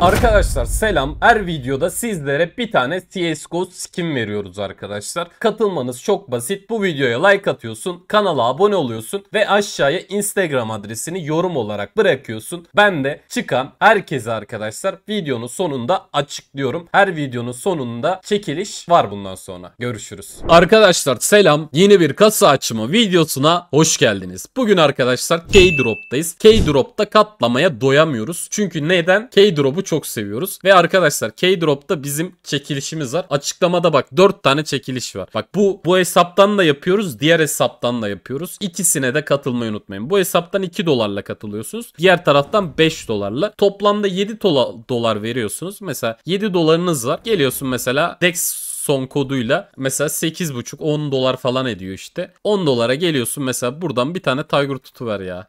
Arkadaşlar selam. Her videoda sizlere bir tane CSGO skin veriyoruz arkadaşlar. Katılmanız çok basit. Bu videoya like atıyorsun, kanala abone oluyorsun ve aşağıya Instagram adresini yorum olarak bırakıyorsun. Ben de çıkan herkese arkadaşlar videonun sonunda açıklıyorum. Her videonun sonunda çekiliş var bundan sonra. Görüşürüz. Arkadaşlar selam. Yeni bir kasa açımı videosuna hoş geldiniz. Bugün arkadaşlar K-Drop'tayız. K-Drop'ta katlamaya doyamıyoruz. Çünkü neden? K-Drop'u çok seviyoruz. Ve arkadaşlar K-Drop'ta bizim çekilişimiz var. Açıklamada bak 4 tane çekiliş var. Bak bu bu hesaptan da yapıyoruz. Diğer hesaptan da yapıyoruz. İkisine de katılmayı unutmayın. Bu hesaptan 2 dolarla katılıyorsunuz. Diğer taraftan 5 dolarla. Toplamda 7 dolar veriyorsunuz. Mesela 7 dolarınız var. Geliyorsun mesela Dex son koduyla mesela 8.5 10 dolar falan ediyor işte. 10 dolara geliyorsun mesela buradan bir tane Tiger tutu ver ya.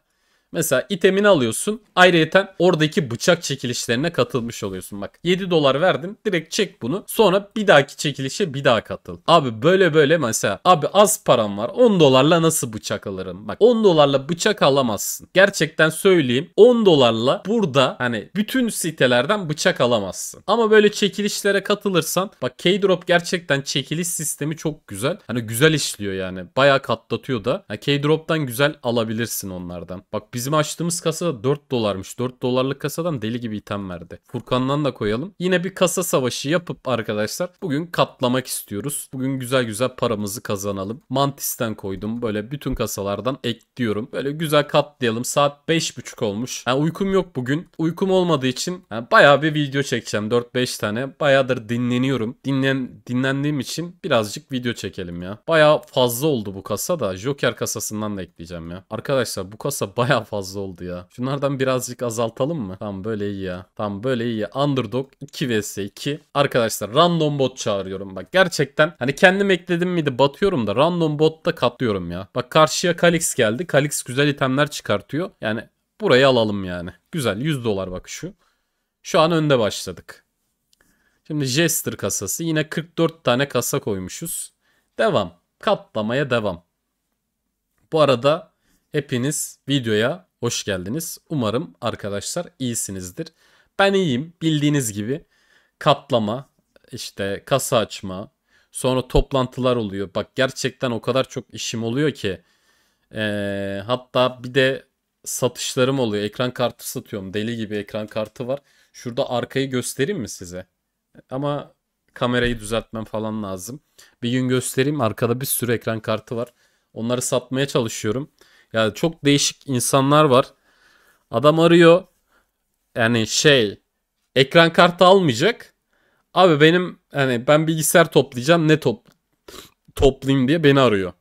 Mesela itemini alıyorsun. Ayrıyeten oradaki bıçak çekilişlerine katılmış oluyorsun. Bak 7 dolar verdin. Direkt çek bunu. Sonra bir dahaki çekilişe bir daha katıl. Abi böyle böyle mesela. Abi az param var. 10 dolarla nasıl bıçak alırım? Bak 10 dolarla bıçak alamazsın. Gerçekten söyleyeyim. 10 dolarla burada hani bütün sitelerden bıçak alamazsın. Ama böyle çekilişlere katılırsan bak K-Drop gerçekten çekiliş sistemi çok güzel. Hani güzel işliyor yani. Bayağı katlatıyor da. Yani K-Drop'tan güzel alabilirsin onlardan. Bak Bizim açtığımız kasa 4 dolarmış. 4 dolarlık kasadan deli gibi item verdi. Furkan'dan da koyalım. Yine bir kasa savaşı yapıp arkadaşlar bugün katlamak istiyoruz. Bugün güzel güzel paramızı kazanalım. Mantis'ten koydum. Böyle bütün kasalardan ekliyorum. Böyle güzel katlayalım. Saat 5.30 olmuş. Yani uykum yok bugün. Uykum olmadığı için yani bayağı bir video çekeceğim. 4-5 tane. Bayağıdır dinleniyorum. Dinlen, dinlendiğim için birazcık video çekelim ya. Bayağı fazla oldu bu kasa da. Joker kasasından da ekleyeceğim ya. Arkadaşlar bu kasa bayağı fazla oldu ya. Şunlardan birazcık azaltalım mı? Tam böyle iyi ya. Tam böyle iyi. Ya. Underdog 2 vs 2. Arkadaşlar random bot çağırıyorum bak. Gerçekten hani kendim ekledim miydi batıyorum da random botta katlıyorum ya. Bak karşıya Kalix geldi. Kalix güzel itemler çıkartıyor. Yani burayı alalım yani. Güzel 100 dolar bak şu. Şu an önde başladık. Şimdi Jester kasası. Yine 44 tane kasa koymuşuz. Devam. Katlamaya devam. Bu arada Hepiniz videoya hoş geldiniz. Umarım arkadaşlar iyisinizdir. Ben iyiyim. Bildiğiniz gibi katlama, işte kasa açma, sonra toplantılar oluyor. Bak gerçekten o kadar çok işim oluyor ki. Ee, hatta bir de satışlarım oluyor. Ekran kartı satıyorum. Deli gibi ekran kartı var. Şurada arkayı göstereyim mi size? Ama kamerayı düzeltmem falan lazım. Bir gün göstereyim. Arkada bir sürü ekran kartı var. Onları satmaya çalışıyorum. Yani çok değişik insanlar var. Adam arıyor. Yani şey ekran kartı almayacak. Abi benim hani ben bilgisayar toplayacağım ne top toplayayım diye beni arıyor.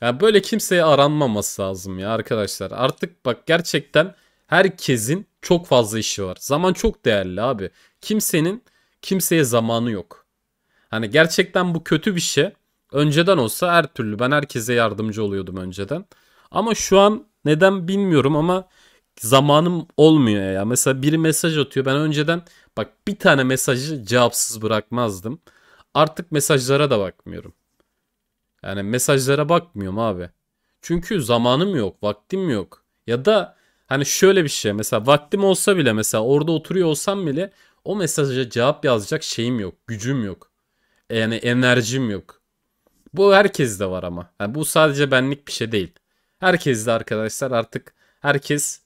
yani böyle kimseye aranmaması lazım ya arkadaşlar. Artık bak gerçekten herkesin çok fazla işi var. Zaman çok değerli abi. Kimsenin kimseye zamanı yok. Hani gerçekten bu kötü bir şey. Önceden olsa her türlü ben herkese yardımcı oluyordum önceden. Ama şu an neden bilmiyorum ama zamanım olmuyor ya. Mesela biri mesaj atıyor. Ben önceden bak bir tane mesajı cevapsız bırakmazdım. Artık mesajlara da bakmıyorum. Yani mesajlara bakmıyorum abi. Çünkü zamanım yok, vaktim yok. Ya da hani şöyle bir şey mesela vaktim olsa bile mesela orada oturuyor olsam bile o mesaja cevap yazacak şeyim yok, gücüm yok. E, yani enerjim yok. Bu herkes de var ama. Yani bu sadece benlik bir şey değil. Herkes de arkadaşlar artık herkes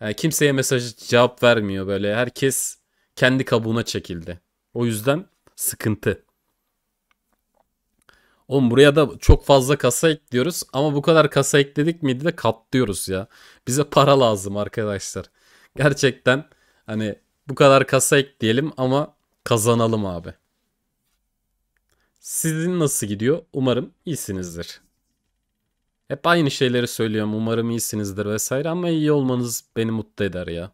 yani e, kimseye mesaj cevap vermiyor böyle. Herkes kendi kabuğuna çekildi. O yüzden sıkıntı. Oğlum buraya da çok fazla kasa ekliyoruz ama bu kadar kasa ekledik miydi de katlıyoruz ya. Bize para lazım arkadaşlar. Gerçekten hani bu kadar kasa ekleyelim ama kazanalım abi. Sizin nasıl gidiyor? Umarım iyisinizdir. Hep aynı şeyleri söylüyorum. Umarım iyisinizdir vesaire ama iyi olmanız beni mutlu eder ya.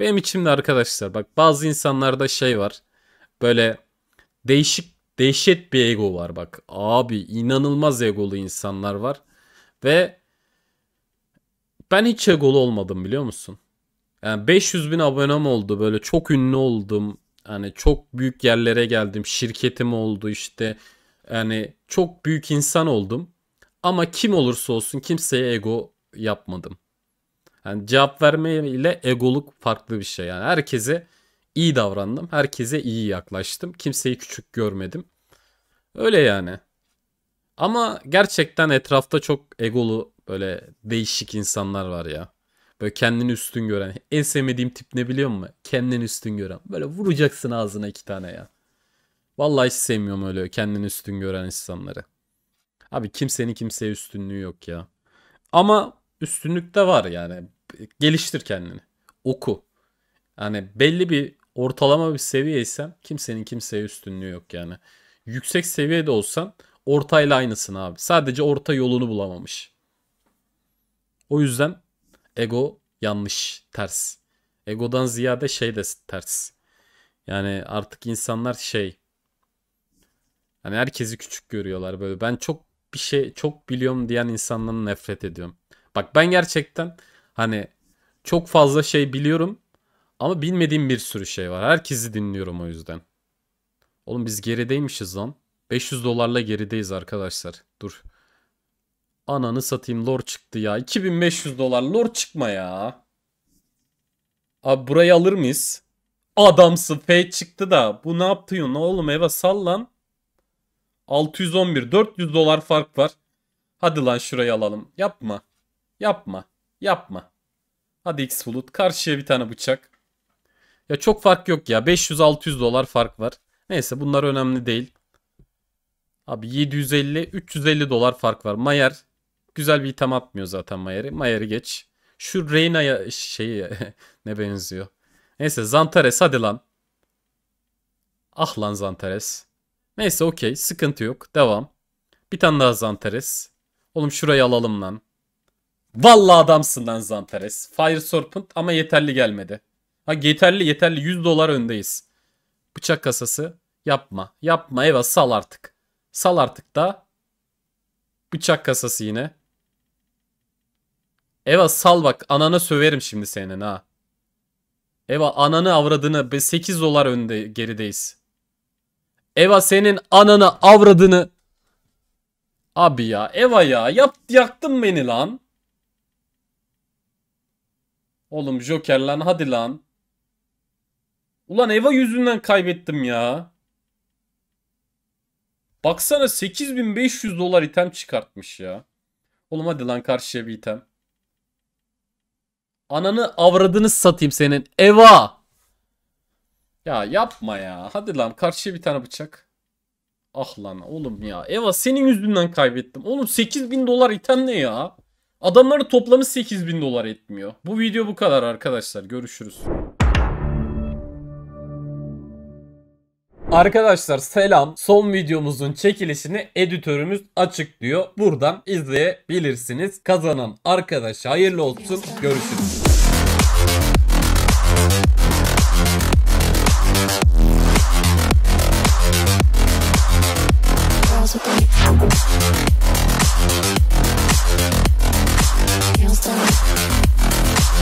Benim içimde arkadaşlar bak bazı insanlarda şey var. Böyle değişik dehşet bir ego var bak. Abi inanılmaz egolu insanlar var. Ve ben hiç egolu olmadım biliyor musun? Yani 500 bin abonem oldu böyle çok ünlü oldum. Hani çok büyük yerlere geldim. Şirketim oldu işte. Yani çok büyük insan oldum. Ama kim olursa olsun kimseye ego yapmadım. Yani cevap verme ile egoluk farklı bir şey. Yani herkese iyi davrandım. Herkese iyi yaklaştım. Kimseyi küçük görmedim. Öyle yani. Ama gerçekten etrafta çok egolu böyle değişik insanlar var ya. Böyle kendini üstün gören. En sevmediğim tip ne biliyor musun? Kendini üstün gören. Böyle vuracaksın ağzına iki tane ya. Vallahi hiç sevmiyorum öyle kendini üstün gören insanları. Abi kimsenin kimseye üstünlüğü yok ya. Ama üstünlük de var yani. Geliştir kendini. Oku. Yani belli bir ortalama bir seviyeysen kimsenin kimseye üstünlüğü yok yani. Yüksek seviyede olsan ortayla aynısın abi. Sadece orta yolunu bulamamış. O yüzden ego yanlış, ters. Egodan ziyade şey de ters. Yani artık insanlar şey hani herkesi küçük görüyorlar böyle. Ben çok bir şey çok biliyorum diyen insanların nefret ediyorum. Bak ben gerçekten hani çok fazla şey biliyorum ama bilmediğim bir sürü şey var. Herkesi dinliyorum o yüzden. Oğlum biz gerideymişiz lan. 500 dolarla gerideyiz arkadaşlar. Dur. Ananı satayım lor çıktı ya. 2500 dolar lor çıkma ya. Abi burayı alır mıyız? Adamsın F çıktı da. Bu ne yapıyorsun oğlum Eva sallan. 611 400 dolar fark var. Hadi lan şurayı alalım. Yapma. Yapma. Yapma. Hadi X bulut. Karşıya bir tane bıçak. Ya çok fark yok ya. 500-600 dolar fark var. Neyse bunlar önemli değil. Abi 750-350 dolar fark var. Mayer güzel bir item atmıyor zaten Mayer'i. Mayer'i geç. Şu Reyna'ya şey ne benziyor. Neyse Zantares hadi lan. Ah lan Zantares. Neyse okey sıkıntı yok. Devam. Bir tane daha Zantares. Oğlum şurayı alalım lan. Vallahi adamsın lan Zantares. Fire Serpent ama yeterli gelmedi. Ha yeterli yeterli 100 dolar öndeyiz. Bıçak kasası. Yapma. Yapma Eva sal artık. Sal artık da. Bıçak kasası yine. Eva sal bak ananı söverim şimdi senin ha. Eva ananı avradını 8 dolar önde gerideyiz. Eva senin ananı avradını. Abi ya Eva ya yap, yaktın beni lan. Oğlum Joker lan hadi lan. Ulan Eva yüzünden kaybettim ya. Baksana 8500 dolar item çıkartmış ya. Oğlum hadi lan karşıya bir item. Ananı avradını satayım senin. Eva! Ya yapma ya. Hadi lan karşıya bir tane bıçak. Ah lan oğlum ya. Eva senin yüzünden kaybettim. Oğlum 8000 dolar iten ne ya? Adamları toplamı 8000 dolar etmiyor. Bu video bu kadar arkadaşlar. Görüşürüz. Arkadaşlar selam. Son videomuzun çekilişini editörümüz açık diyor. Buradan izleyebilirsiniz. Kazanan arkadaş hayırlı olsun. Görüşürüz. Thank you.